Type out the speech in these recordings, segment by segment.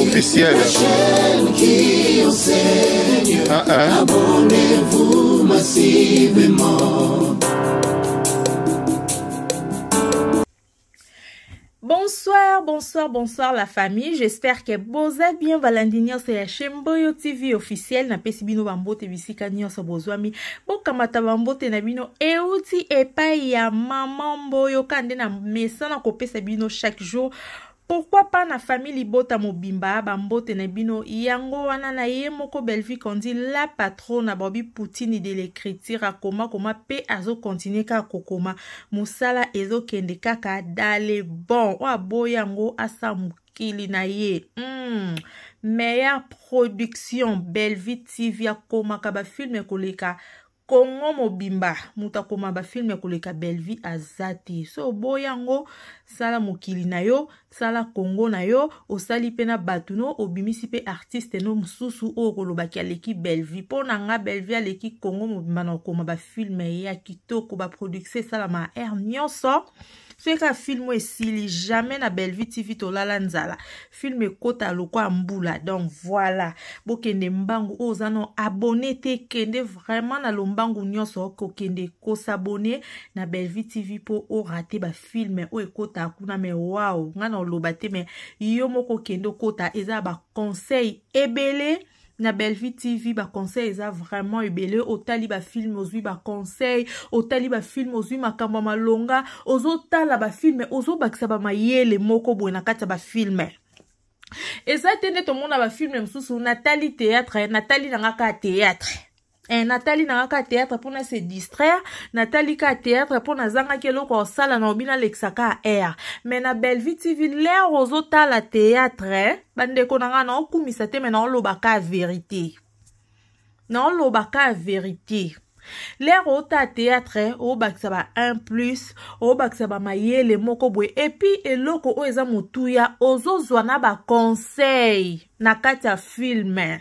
officiel. Ah, ah. Abonnez-vous massivement. Bonsoir, bonsoir, bonsoir la famille. J'espère que boza bien valandini nyonso ya Shemboyo TV officiel na pesi bino bambote bisika nyonso bozwa mi. Bokamata bambote na bino euti epai ya mama Mboyo kande na mesa na kopesa bino chaque jour. pourkui mpa na famille libota mobimba ya bambote na bino yango wana na ye moko belvi kondi la patron na bobi poutine de l'écriture akoma koma mpe azokontinue kaka kokoma mosala ezokende kaka dale bon oyo aboyi yango asa mokili na ye mm. meilleure production belvi tv akomaka bafilme koleka kongo mobimba moto akoma bafilme ya koleka bellevie aza te so oboya yango sala mokili na yo sala kongo na yo osali mpe na bato no obimisi mpe artiste no mosusu oyo okolobaki aleki bellevie mpo na nga bellevie aleki kongo mobimba na kokoma bafilme ya kitoko baproduction esalama ya aire nyonso feka filme esili jamais na bellevue tv tolala nzala filme ekota lokwa mbula donc voilà bokende mbangu oyo oza no abone te kende vraiment na lombangu nyonso okokende kosabone na bellevue tv mpo orate bafilme oyo ekota kuna me wao ngai na oloba te me yo moko okende okota eza baconseil ebele na belvi tv baconseil eza vraiment ebele otali bafilme ozwi baconseil otali bafilme ozwi makambo ya malonga ozotala bafilme ozobakisa bamayele moko boye na kati ya bafilme eza te nde tomona bafilme mosusu natali théâtre natali nanga kaka théâtre eh, natali na kaka théâtre mpona se distraire natali ka théâtre mpona azangaki eloko osala na obino alekisaka air me na bellevie tv lere ozotala théâtre eh, bandeko na ngai naokumisa te me naolobaka verité naolobaka verité lere ota théâtre eh, obakisa ba 1 plus obakisa bamayele moko boye epuis eloko oyo eza motuya ozozwa na baconseil na kati ya filme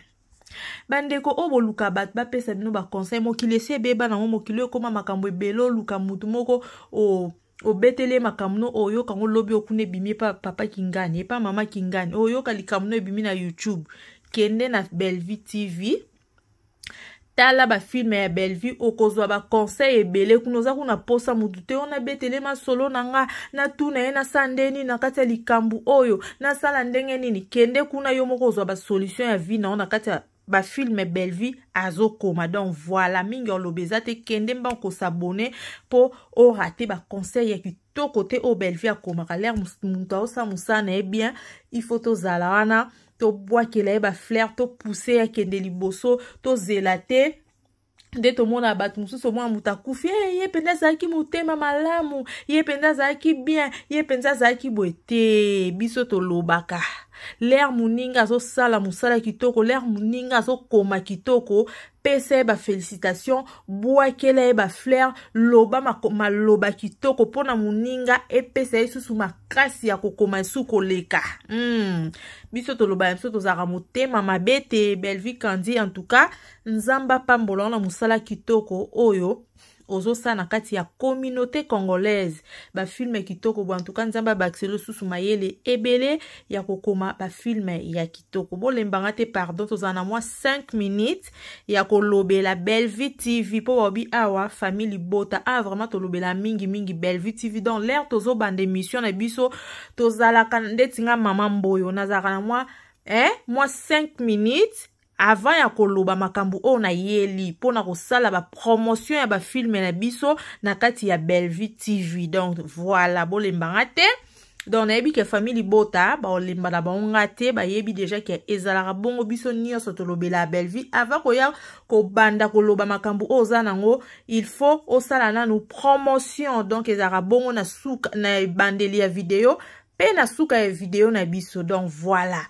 bandeko oyo boluka bato bapesa bino baconseil mokili esi ebeba nango mokili okóma makambo ebele oluka motu moko obetele makambo no oyoka yango lobi okuna ebimi epa papa kingani epa mama kingani oyoka likambo no ebimi na youtube kende na belvi tv tala bafilme ya belvi okozwa baconseil ebele kuna oza kuna posa motu te ona betelema solo na nga natuna ye nasala nde nini na kati ya likambo oyo nasala ndenge nini kende kuna yo moko ozwa basolution ya vi na yo na kati ya bafilme bellevie azokoma donc voilà mingi olobi eza te kende mbango kosabone mpo orate baconseil ya kitoko te oyo bellevie akomaka lere moto aosala mosala ye eh bien ifo tozala wana tobwakela ye eh bafleur topuse akende liboso tozela te nde tomona bato mosusu mwana moto akufi e ye mpenza azalaki motema malamu ye mpenza azalaki bien ye mpenza azalaki boye te biso tolobaka lere moninga azosala mosala kitoko lere moninga azokoma kitoko pesa ye bafélicitation bwakela ye bafleur loba maloba kitoko mpona moninga epesa ye susu makasi ya kokoma esu koleka mm. biso toloba ya biso tozalaka motema mabe te belvi kandi en tout cas nzambe apambola wana mosala kitoko oyo ozosala na kati ya communauté congolaise bafilme kitoko boy antuka nzambe abakise lisusu mayele ebele ya kokoma bafilme ya kitoko bolembanga te pardon tozala na mwa 5 minutes ya kolobela belvi tv mpo baobi awa famille libota a ah, vraiment tolobela mingimingi belvi tv donc lere tozobanda émission na biso tozalaka ndeti nga mama mboyo nazalaka na mwa eh, mwa 5 minutes avant ya koloba makambo oyo nayeli mpona kosala bapromotion ya bafilme na biso na kati ya bellevue tv donc voilà bolembanga te donc nayebi ke famille libota baolemba na bango nga te bayebi deja ke ezalaka bongo biso nyonso tolobela ya bellevue avant koya kobanda koloba makambo oyo oza nango il faut osala nanu promotion donc ezalaka bongo na suka na ebandeli ya video mpe na suka ya video na biso donc voilà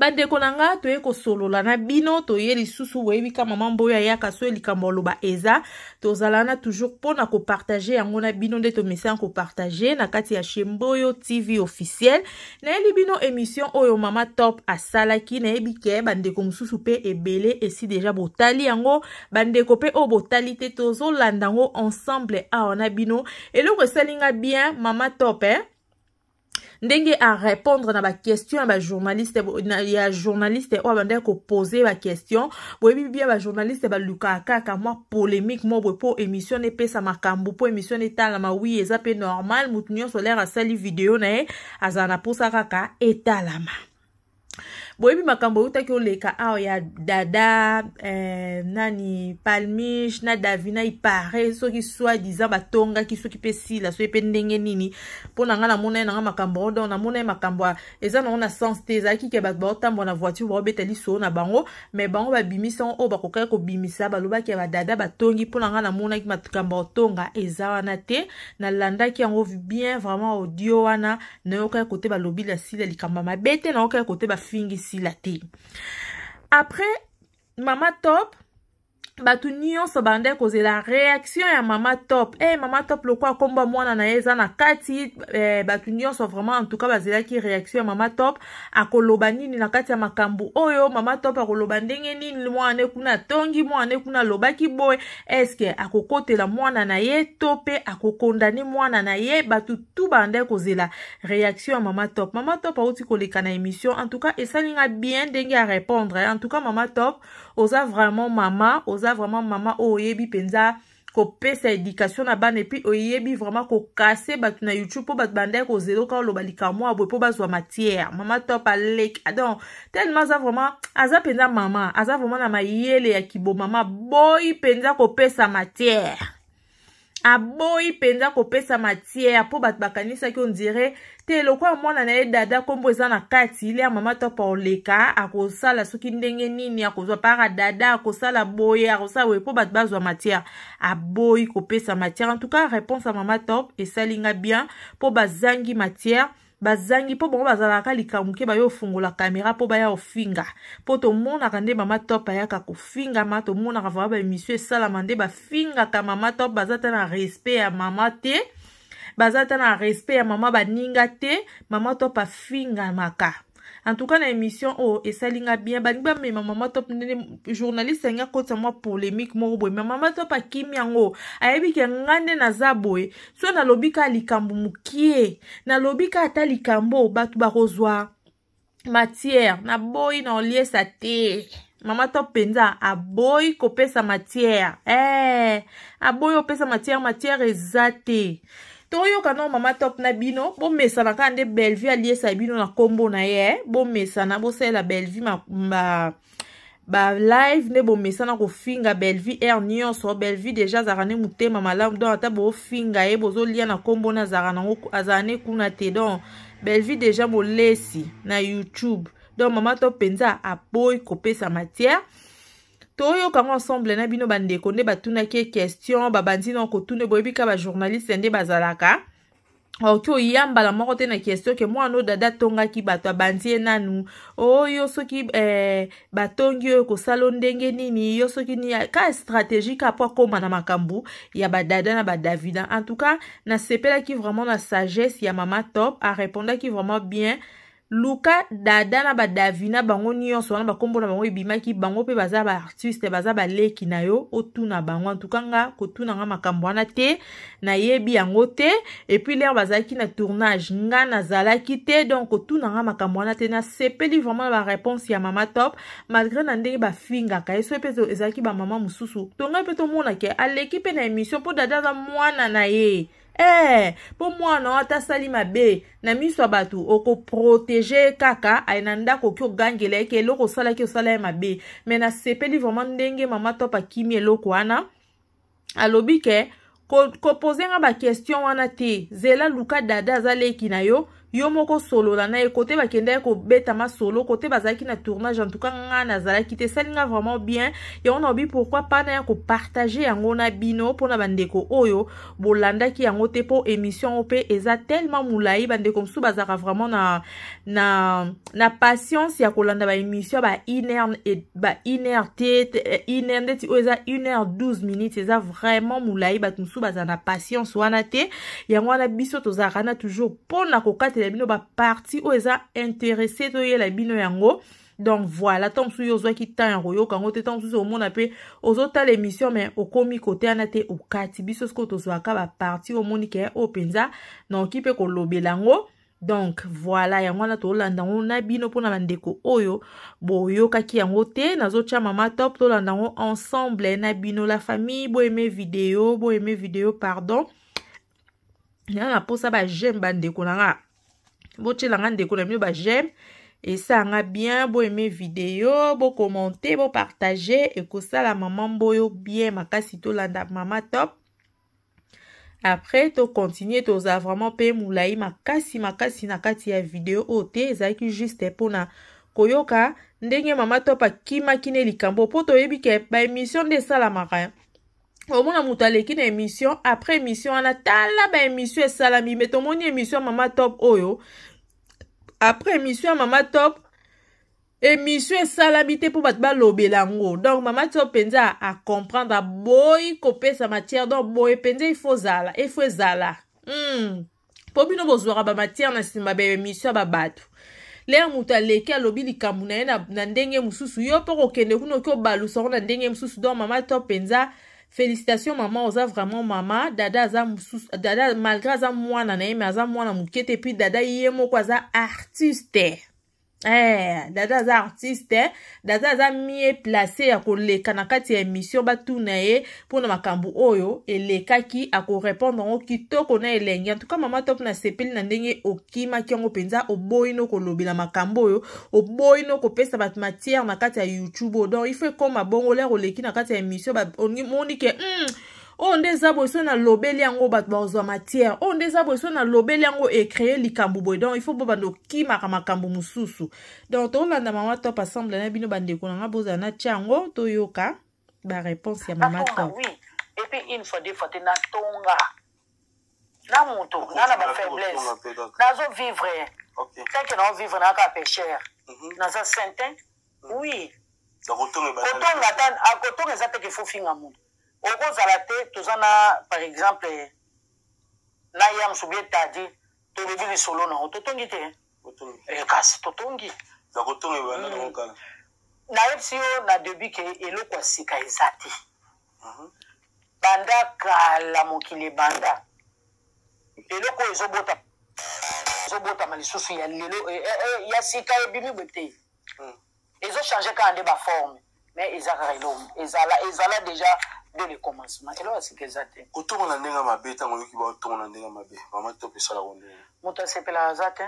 bandeko na nga toye kosolola na bino toye lisusu boyebi ka mama mboyo ayaka so likambo aloba eza tozala na toujours mpona kopartage yango na bino nde tomesana kopartage na kati ya shemboyo tv officiel nayebi bino émission oyo mama top asalaki nayebi ke bandeko mosusu mpe ebele esi deja botali yango bandeko mpe oyo botali te tozolanda yango ensemble awa na bino eloko esalinga bien mama top eh? ndenge arépondre na baquestion ya bajournaliste ya journaliste oyo oh, abandaki kopose baquestion boyebi eh bien bajournaliste balukaka kaka mwa polémique mo boye mpo émission epesa makambo mpo émission etalama wi eza pe normal motu nyonso lere asali video na ye azala na mposa kaka etalama boyebi makambo eutaki oleka awa ya dada eh, nani palmish na davina ipare soki swa diza batongaki soki mpe sila soki mpe ndenge nini mpo na ngai namona ye nanga makambo odo namona ye makambo eza nango na sens te ezalaki ke bato baotambola na voiture baobeta lisolo na bango me bango babimisa yango oyo bakokaki kobimisa balobaki ya badada batongi mpo na ngai namonaki makambo otonga eza wana te nalandaki yango bien vraiment audio wana nayokaki kote balobeli ya sila likambo mabe te nayokaki kote bafingisi la Après, Mama Top, bato nyonso bandai kozela réaction ya mama top e eh, hey, mama top lokwa akomba mwana na ye eza na kati eh, bato nyonso vraiment en tout cas bazelaki réaction ya mama top akoloba nini na kati ya makambo oyo mama top akoloba ndenge nini mwana kuna atongi mwana kuna alobaki boye estce akokotela mwana na ye to mpe eh, akokondane mwana na ye bato tu bandai kozela réaction ya mama top mama top auti koleka na émission en tout cas esalinga bien ndenge ya répondre en tout cas mama top oza vraiment mama oza oza vraiment mama oyo oyebi mpenza kopesa edikation na bana epui oyebi vraiment kokase bato na youtube mpo bato bandai kozeloka oloba likamwa ya boye mpo bazwa matière mama top aleki ah, donc tellement aza vraiment aza mpenza mama aza vraiment na mayele ya kibomama boyi mpenza kopesa matière aboyi mpenza kopesa matière mpo bato bakanisaki ondire te lokwa mwana na ye dada nkombo eza na kati ile ya mama topa oleka akosala soki ndenge nini akozwa para dada akosala boye akosala boye mpo bato bazwa matière aboyi kopesa matière en tout cas réponse ya mama top esalinga bien mpo bazangi matière bazangi mpo bango bazalaka likambo ke baya kofungola kamera mpo baya kofinga mpo tomonaka nde mama top ayaka kofingama tomonaka vaa baemission esalama nde bafingaka mama top baza ta na respect ya mama te baza ta na respect ya mama baninga te mama top afingamaka en tout cas na émission oyo esali nga bien balingi bamema mama top ndenge journaliste yangi akotisa mwa polémique moko boye me mama top akimi yango ayebi ke nga nde naza boye so nalobi ka likambo mokie nalobi ka ata likambo bato bakozwa matière naboyi na oliesa te mama to mpenza aboyi kopesa matière eh, aboyi opesa matière matière eza te toyokana mama top na bino bomesana kaka nde bellevie aliesa e bino na nkombo na ye bomesana bosalela bellevie balive nde bomesana kofinga bellevie aire nyonso bellevie deja azalaka nde motema malamu don ata bofinga ye bozolia na nkombo na azalaka nango azalaka nde kuna te don bellevie deja molesi na youtube don mama top mpenza aboyi kopesa matière toyokango ensemble na bino bandeko nde batunaki ye question babandi na kotuna boyebika bajournaliste nde bazalaka okoki oya mbala moko te na question ke mwana oyo dada atongaki bato abandi ye nanu oyo soki eh, batongi oyo kosala o ndenge nini yo soki nini ka stratégie ka po akóma na makambo ya badada na badavida en tout cas nasepelaki vraiment na sagesse ya mama top arépondaki vraiment bien luka dada na badavi na bango nyonso wana bakombo na bango ebimaki bango mpe baza baartiste baza baleki na yo otuna bango antuka nga kotuna nga makambo wana te nayebi yango te epuis lere bazalaki na tournage nga nazalaki te donc kotuna nga makambo wana te nasepeli vraiment na bareponse ya mama top malgré na ndenge bafingaka ye so mpe ezalaki bamama mosusu tongai mpe tomona ke aleki mpe na émission mpo dada aza mwana na ye eh, mpo mwana wana atasali mabe na miso ya bato okoprotege kaka aye na ndako oki ogangela yeke eloko osalaki osala ye mabe me nasepeli vraimen ndenge mama top akimi eloko wana alobi ke kopozenga ko baquestion wana te zela luka dada aza leki na yo yo moko solola na ye kote bakendaki kobetama solo kote bazalaki na tournage entouka nga nazalaki te esalinga vraiment bien yango na obi pourkui mpana ya kopartage yango na bino mpona bandeko oyo bolandaki yango te mpo émission yango mpe eza tellement molai bandeko mosusu bazalaka vraiment na, na, na patience ya kolanda baémission ba bainer te iner eh, ndeti oyo eza 1 h 12 minutes eza vraiment molai bato mosusu bazala na patience wana te yango wana biso tozalaka na toujours mpona kokata babatela bino baparti oyo eza interese toyela bino yango donc voilà ntango mosusu yo ozwaki temps ya koyoka yango te ntango mosusu omona mpe ozotala émission mai okómi kote wana te okati biso sikoyo tozwaka baparti omoni ke oyo mpenza naoki mpe kolobela yango donc voilà yango wana tolanda yango na bino mpona bandeko oyo oh, boyokaki yango te nazotya mama top tolanda yango ensemble na bino la famille boyeme video boyeme video pardon nanga na mposa bajeme bandeko na nga botyelanga ndeko na bino bajeme esanga bien boyeme video bokomante bopartage ekosala mama mboyo bien makasi tolanda mama top après tocontinue tozala vraiment mpe molai makasi makasi na kati ya video oyo te ezalaki juste mpona koyoka ndenge mama top akimaki ne likambo mpo toyebi ke baémission nde esalamaka omona moto aleki na émission après émission wana tala baémission esalami me tomoni émission mama top oyo oh après émission ya mama top émission esalami te mpo bato balobela yango donc mama ti mpenza acomprendre aboyi kopesa matière donc boye mpenza ifo zala efo ezala mm. mpo bino bozwaka bamatière na nsima baémission ya babato lere moto aleki alobi likambo na ye na ndenge mosusu yo mpo kokende kuna oki obalusango na ndenge mosusu donc mama to mpenza félicitation mama oza vraiment mama dada aza mosusu dada malgré aza mwana na ye me aza mwana moke te puis dada ye moko aza artiste Eh, dada aza artiste eh. dada aza mie place ya koleka na kati ya émission batuna ye mpona makambo oyo elekaki akorépondre yango kitoko na elengi antuka mama top nasepeli na ndenge okimaki yango mpenza oboyi no kolobela makambo oyo oboyi no kopesa bato matière na kati ya youtube o donc ifo ekóma bongo lere oleki na kati ya émission omoni ke mm, oyo oh, nde eza boye so nalobeli yango bato bazwa matière oyo oh, nde eza boye so nalobeli yango ekreye likambo boye donc ifaut mpo bando okimaka makambo mosusu donc tokolanda mama top assemble na bino bandeko nanga bozala natya yango oh, toyoka baréponse ya mama top epuis une fois deux fois te natonga na moto na na bafaiblesse nazovivre tanke naovivre naka péchere naza saintin oui kotonga eza teke fofinga moto okozala te toza na par exemple na yams ubie tadi tolobi lisolo nango totongi te eh, kasi totongi hmm. nayebisi yo na debi ke eloko ya sika eza te mhm. banda kala mokili ebanda eloko oyo ezobota ezobotama lisusu ya lelo eh, eh, ya sika ebimi bwe te hmm. ezochange kaka nde baforme mais eza kaka elo ezala déjà dès le commencement eloko asika eza te otongola ndenge mabe ntango oyoki baotongola ndenge mabe mama to pesalaka ndenge moto asepelaka aza te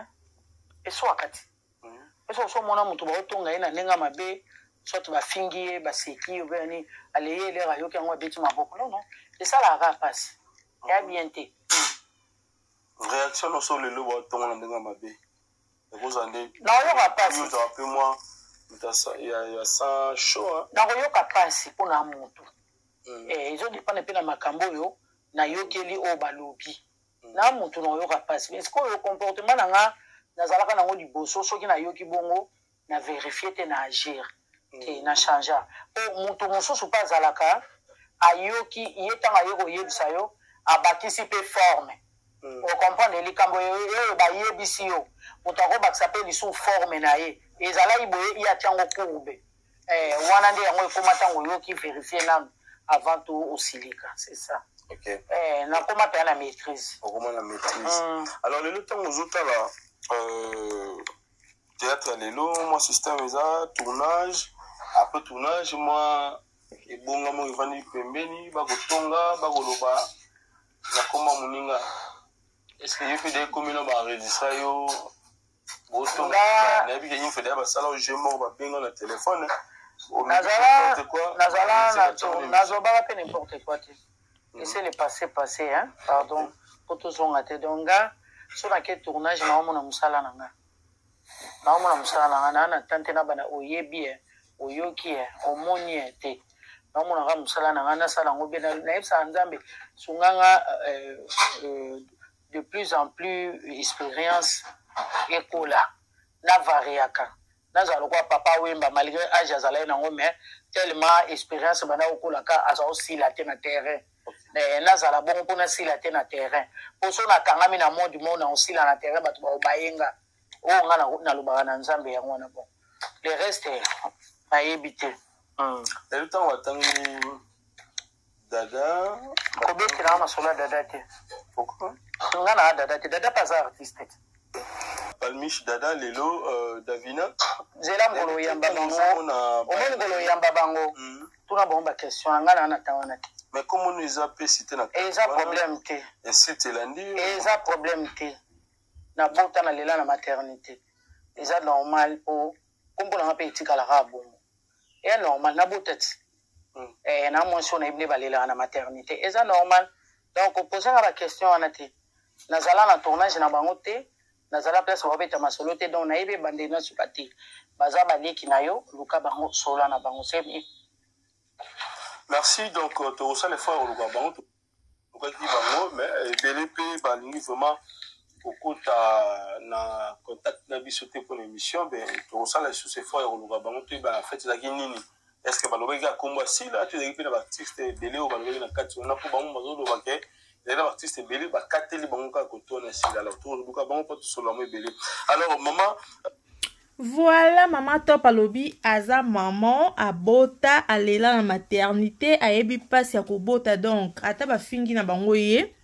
eswaka ti eso osomona moto baotonga ye na ndenge mabe soit bafingi ye baseki obe ani aleye elere ayoki yango abeti maboko nono esalaka kaka mpasi eya bien te réaction nyonso lelo baotongola ndenge mabe ekozala nde naoyoka mpasi ozala mpe mwa ya sa sho nakoyoka mpasi mpona motu Eh, ezodepane mpe na makambo oyo nayokeli oyo balobi hmm. na motu nayoka mpasi mais sikoyo oyo comportement na nga nazalaka nango liboso soki nayoki bongo na verifie te na agir te hmm. na changea po motu mosusu mpe azalaka ayoki ye ntango aye koyebisa yo abakisi mpe forme hmm. okomprendre likambo oyo bayebisi yo moto akobakisa mpe lisu forme na ye ezalaki boye ye atiango kurube eh, wana nde yango ekoma ntango oyoki verifie nanu avant to osilika c'est ça okay. eh, nakoma mpe ya na maîtrise okoma na maîtrise mm. alors lelo ntango ozotala euh, théâtre lelo mwa système eza tournage après tournage mwa ebongamo evandi pembeni bakotonga bakoloba nakoma moninga estce ye mpe da ekomi na baenregistra yo botonga nayebi ke ye mpe da basala oje moko babenga na telefone nazobaka mpe nimporte quoi te mhm. ese le passé passé hein pardon mpo tozonga te donc nga so nake tournage naomona mosala na nga naomona mosala na nga naa na tante na bana oyebi e oyoki e omoni e te naomonaka mosala na nga nasala yango bie nayebisaka nzambe sunganga de plus en plus expérience ekola navariaka naza lokwa papa wemba malgré age azala ye nango mais tellement expérience banda kokolaka aza osila te na terrain nazala bongo mpona sila te na terrain poso nakangami na modi mo na osila na terrain bato baobayenga oyo nga nalobaka na nzambe yango wana bon le reste nayebi te hmm. elu ntango batangi dada kobetelanga masolo ya dada te nga naa dada te dada mpe aza artiste te palmish dada lelo uh, davina nzela ngolo oyamba bango omoni ngolo oyamba bango hmm. tuna bango bakestion yanga na nata wana te mais comme ono eza pe site na eza problème te site elandi eza problème te nabota na lela na maternité eza normal po kombo nanga mpe etikalaka ya bongo eza normal nabota ti hmm. na mwasi oyo nayebi nde balelaka na maternité eza normal donc opozanga baquestion wana te nazala na tournage na bango te nazala place bakobetama solo te donc nayebi ebande nyonsuka te baza baleki na yo luka bango sola na bango c'est bien merci donc euh, tokosala effort koluka bango tokaki bango mais ebele eh, mpe balingi vraiment kokota na contact na biso te mpona émission be tokosala lisusu effort ya koluka bango toyeba na fete ezalaki nini estce balobaki kaka nkombo ya sila to ezalaki mpe na baartiste ebele oyo balobaki na kati wana mpo bango bazoloba ke lelo baartiste ebele bakateli bango kaka kotona silala toluka bango mpo tosolamo ebele alors mama voilà mama top alobi aza mama abota alela na maternité ayebi mpasi ya kobota donc ata bafingi na bango ye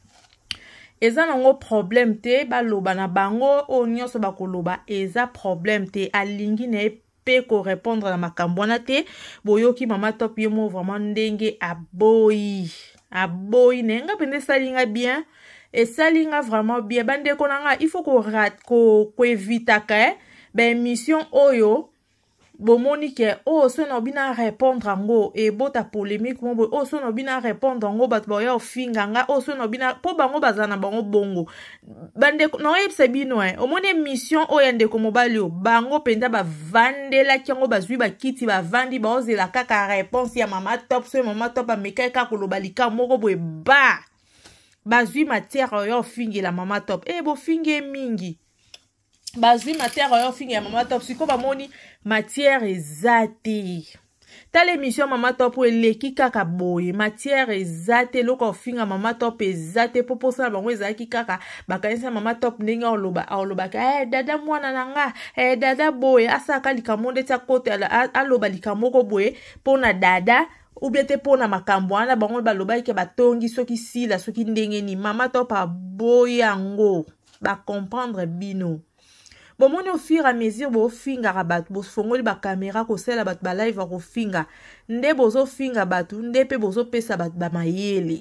eza nango problème te baloba na bango oyo nyonso bakoloba eza problème te alingi na ye mpe korépondre na makambo wana te boyoki mama top ye mo vraiment ndenge aboyi aboyi na ye nga mpenza esali nga bien esali nga vraiment bien bandeko na nga il faut koevitaka ko, ko, ko eh. baemission oyo bomoni ke oyo oh, so na obino arépondre yango ebota polémique mo boye oyo oh, so na obino arépondre yango bato baoya ofinga nga oyo oh, so na obino mpo bango baza na bango bongo bandeko na oyebisa bino e omoni émission oyo ya ndeko mobali o bango mpenza bavandelaki yango bazwi bakiti bavandi baozela kaka réponse ya mama top so mama top amekaki kaka koloba likambo moko boye ba bazwi matière oyo ofingela mama top e bofinge mingi bazwi matière oyo fingi ya mama top sikoyo bamoni matière eza te tala émission mama top eleki kaka boye matière eza te eloko ofinga mama top eza te mpo posa na bango ezalaki kaka bakanisa mama top ndenge aoloba aolobaka e dada mwana na nga e dada boye asalaka likambo nde ti akota aloba likambo oko boye mpona dada ubien te mpona makambo wana bango balobaki batongi soki sila soki ndenge nini mama top aboyango bakomprendre bino bomoni au fur à mesure bofingaka bato bofongoli bakamera kosala bato balive akofinga nde bozofinga bato nde mpe bozopesa bato bamayele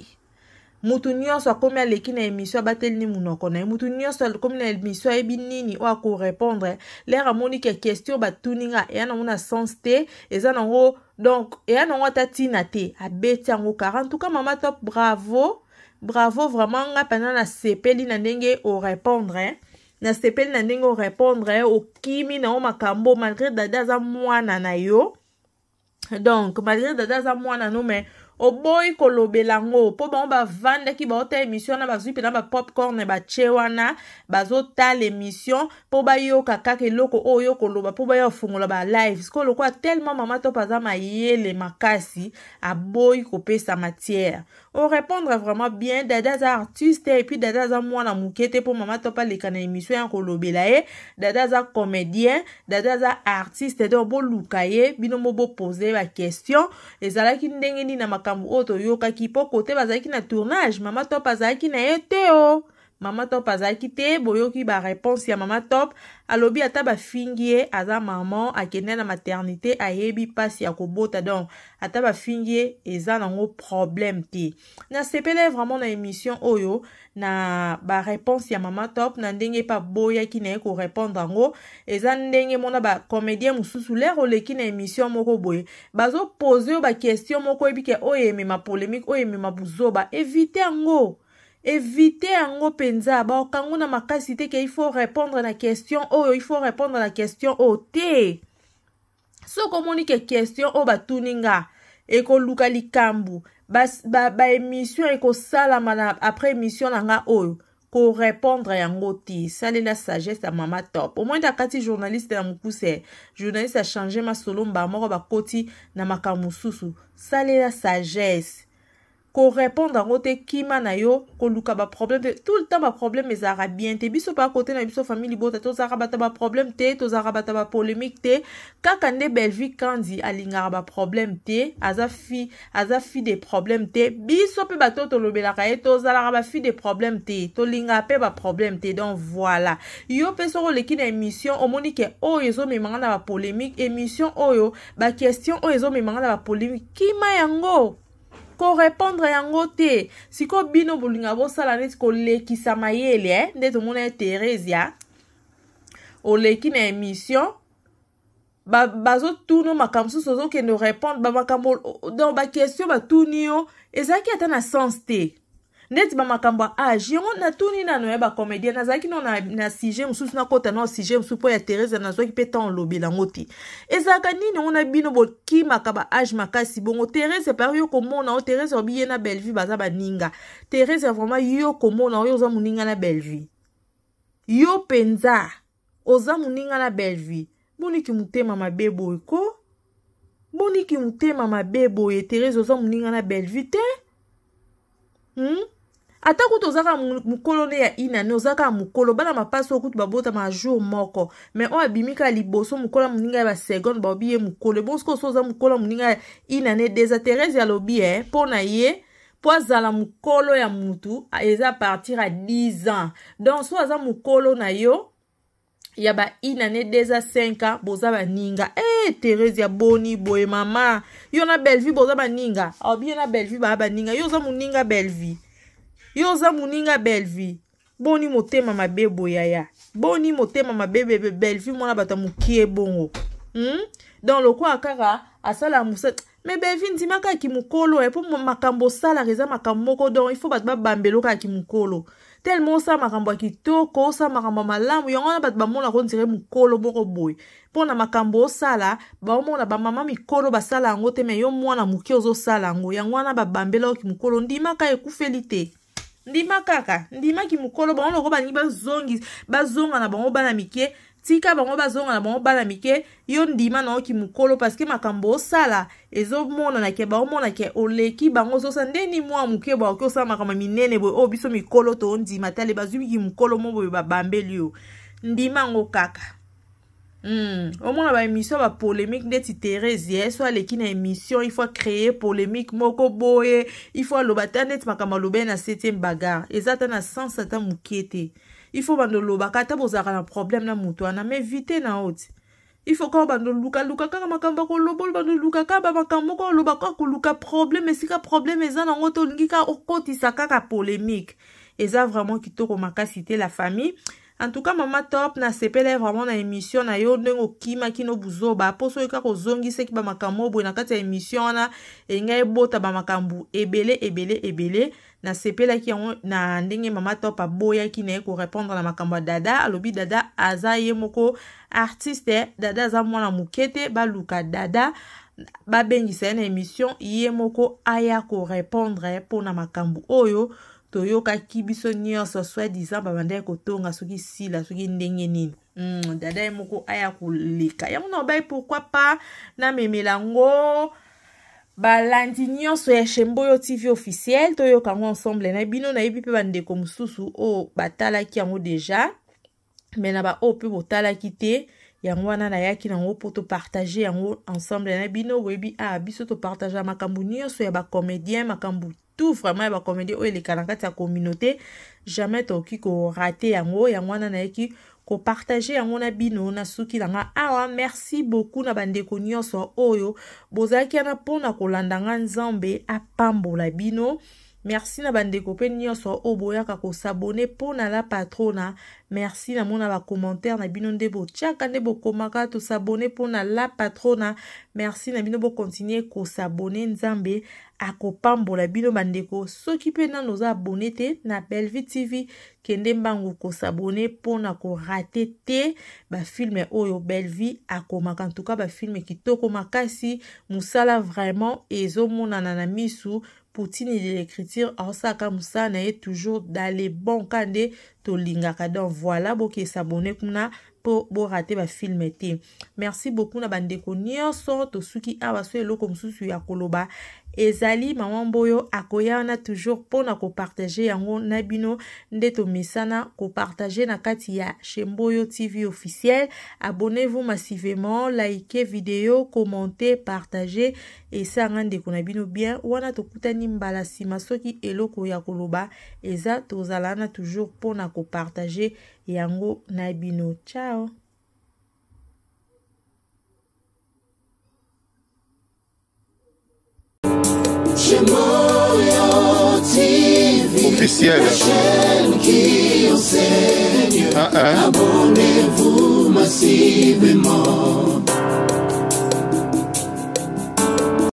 mutu nyonso akómi aleki na émission abateli nini munoko na ye mutu nyonso akómi na émission ayebi nini oyo akorépondre lere amoni ke question batuninga eya nango na sens te eza nango donc eya nango ata ntina te abeti yango kara ntuka mama top bravo bravo vraiment nga mpenza nasepeli na ndenge orépondre eh? nasepeli na ndenge orépondre eh, okimi na yo makambo malgré dada aza mwana na yo donc malgré dada aza mwana no mais oboyi kolobela ngo mpo bango bavandaki baota émission wana bazwi mpena bapopcorn batie wana bazotala émission mpo bayoka kaka eloko oyo oyo koloba mpo baya kofungola balive sikoyo lokola tellement mama topa aza mayele makasi aboyi kopesa matière orépondre vraiment bien dada aza artiste epuis dada aza mwana moke te mpo mama topa aleka na émission ya kolobela ye dada aza comédien dada aza artiste donc boluka ye bino mo bopose ye baquestion ezalaki ndenge nini na makambo oyo toyokaki mpo kote bazalaki na tournage mama top azalaki na ye te o mama top azalaki te boyoki bareponse ya mama top alobi ata bafingi ye aza mama akende na maternité ayebi mpasi ya kobota donc ata bafingi ye eza nango problème te nasepele vraiment na émission oyo na bareponse ya mama top na ndenge mpe aboyaki na ye korépondre yango eza ndenge mona bacomédien mosusu lere oleki na émission moko boye bazopose oyo baquestion moko oyebi ke oyo emema polémique oyo emema buzoba evite yango evite yango mpenza baokango na makasi te ke ifo répondre na question oyo ifo répondre na question oyo te soki omoni ke question oyo batuni nga ekoluka likambu baémission ba, ba ekosalama na après émission e na nga oyo korépondre yango te salela sagesse ya mama top omoyenda kati journaliste na mokuse journaliste achange masolo mbaa moko bakoti na makambo mosusu salela sagesse korépondre yango te kima na yo koluka baproblème te tout le temps baproblème ezalaka bien te biso mpaka kote na biso famille libota tozalaka bata baproblème te tozalaka bata bapolémique te kaka nde belvie kandi alingaka baproblème te aza fi aza fi de problème te biso mpe bato oyo tolobelaka ye tozalaka bafi de problème te tolingaka mpe baproblème te donc voilà yo mpe soki oleki na émission omoni ke oyo ezomemanga na bapolémique émission oyo baquestion oyo ezomemanga na bapolémique kima yango korepondre yango te sikoyo bino bolinga bosala neti kolekisa mayele eh? nde tomona ye teresia oleki na émission bazotuna ba makambo mosusu ozokende orépondre bamakambo don bakestio batuni yo ezalaki ata na sens te ndeti bamakambo ya age yango natuni nano ya bacomédien nazalaki no na, na sujet mosusu nakɔta no sujet mosusu mpo ya therese nazwaki mpe ntan olobela yango te ezalaka nini yango na bino bokimaka baage makasi bongo therese par yo komona o therese obi ye na bellevue baza baninga therese vraiment yo komona oyo oza moninga na bellevue yo mpenza oza moninga na bellevue boniki motema mabe boye ko boniki motema mabe boye therese oza moninga na bellevue te hmm? ata kutu oza kaka mokolo nde ya inane oza kaka mokolo bana mapasi oyo kutu babotama ya jour moko me oyo abimi kaka liboso mokolo ya moninga ya basegonde balobi ye mokolo ebongo sikoyo so oza mokolo ya moninga ya inane deza therese alobi e eh, mpo na ye mpo azala mokolo ya motu eza partir ya 10 ans donc so aza mokolo na yo ya ba une année deza 5 ans boza baninga e eh, therese ya boni boye mama yo na bellevie boza baninga aobi ah, yo na bellevie baa baninga yo oza moninga bellevie yo oza moninga belvi boni motema mabe boyaya boni motema mabe bebe belvi mwana bato ya mokie bongo hmm? donc lokola kaka asala mosa me belvi ndima kaki mokolo e eh, mpo makambo osalaka eza makambo moko donc ifo bato babambela okaki mokolo tellement osala makambo ya kitoko osala makambo ya malamu yango wana bato bamonaka ondire mokolo moko boye mpona makambo osala baomona bamama mikolo basala yango te me yo mwana moke ozosala yango yango wana babambela oki mokolo ndimaka ekufeli te ndima kaka ndimaki mokolo bango loko balingi bazongi bazonga na bango bana mike tika bango bazonga na bango bana mike yo ndima na oki mokolo parceke makambo osala ezomonana ke baomona ke oleki bango ozosa ndeni mwa moke boye oki osala makambo minene boye oyo oh biso mikolo tondima tale bazwi miki mokolo mo boye babambeli yo ndima yango kaka mm. omona baémission bapolémique ndeti therese ye so aleki na émission ifo acréer polémique moko boye ifo aloba ta ndeti makambo alobe na septième bagar eza ata na sens ata moke te ifo bando olobaka ata bozalaka na problème na moto wana ma evite na oti ifo kaka bando lukaluka kaka makambo akoloba olo bando luka kaka bamakambo moko oloba kaka koluka problème esika problème eza nango te olingi kaka okotisa kaka polémique eza vraiment kitoko makasi te la famille en tout cas mama top nasepela vraiment na émission na yo ndenge okimaki nobuzoba mpo so oyoka kozongisaki bamakambo oboye na kati ya émission wana elingai ebota bamakambo ebele ebele ebele nasepelaki yango na ndenge mama top aboyaki na ye korépondre na makambo ya dada alobi dada aza ye moko artiste dada aza mwana moke te baluka dada babengisa ye na émission ye moko aya korépondre mpona makambo oyo toyokaki biso nyonso soi disant babanda ya kotonga soki sila soki ndenge nini mm, dada ye moko aya koleka yango na obai pourkui pa namemela yango balandi nyonso ya shemboyo tv officiel toyoka yango ensemble na bino nayebi mpe bandeko mosusu oyo batalaki yango deja me na baoyo mpe botalaki te yango wana nayaki nango mpo topartage yango ensemble na bino boyebi a ah, biso topartage makambo nyonso ya bacomédien makambo surtout vraiment ya bacomédie oyo eleka na kati ya communauté jamais tokoki korate yango yango wana nayeki kopartage yango na bino na suki na nga awa merci beaucoup na bandeko nyonso oyo bozalaki wana mpona kolanda nga nzambe apambola bino merci na bandeko mpe nyonso oyo boyaka kosabone mpona la patrona merci namona bacommentaire na bino nde botiaka nde bokomaka tosabone mpona la patrona merci na bino bokontinue kosabone nzambe akopambola bino bandeko soki mpe nano oza abone te na belvi tv kende mbangu kosabone mpona korate te bafilme oyo belvi akomaka ntuka bafilme kitoko makasi mosala vraiment ezomonana na misu poutine l'écriture aosaka mosala na ye toujours dalebonka nde tolingaka donc voilà bokesa bone kuna mpo borate bafilme te merci beaucoup na bandeko nyonso tosuki awa so eloko mosusu ya koloba ezali mama mboyo akoya wana toujours mpona kopartage yango na bino nde tomesana kopartage na kati ya chemboyo tv officiel abonnez-vous massivement like video commente partage esanga ndeko na bino bien wana tokutani mbala nsima soki eloko ya koloba eza tozala na toujours mpona kopartage yango na bino ciao officiel. Ah, ah. Abonnez-vous massivement.